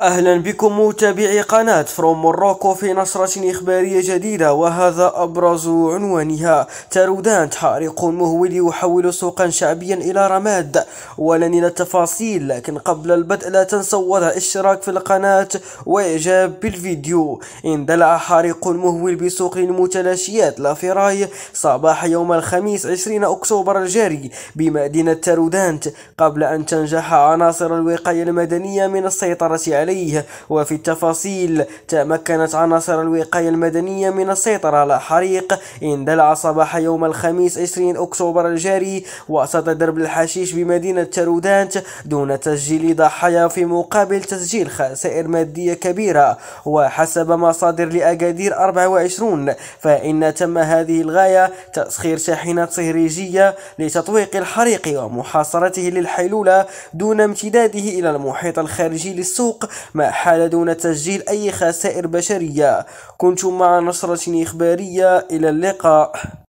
أهلا بكم متابعي قناة فروم موروكو في نشرة إخبارية جديدة وهذا أبرز عنوانها تارودان حارق مهول يحول سوقا شعبيا إلى رماد ولن إلى التفاصيل لكن قبل البدء لا تنسوا وضع الاشتراك في القناة وإعجاب بالفيديو اندلع حارق مهول بسوق المتلاشيات لافراي صباح يوم الخميس 20 أكتوبر الجاري بمدينة تارودانت قبل أن تنجح عناصر الوقاية المدنية من السيطرة على عليه وفي التفاصيل تمكنت عناصر الوقاية المدنية من السيطرة على حريق اندلع صباح يوم الخميس 20 أكتوبر الجاري وسط درب الحشيش بمدينة ترودانت دون تسجيل ضحايا في مقابل تسجيل خسائر مادية كبيرة وحسب مصادر لأكادير 24 فإن تم هذه الغاية تسخير شاحنات صهريجية لتطويق الحريق ومحاصرته للحيلولة دون امتداده إلى المحيط الخارجي للسوق مع حالة دون تسجيل أي خسائر بشرية كنت مع نشرة إخبارية إلى اللقاء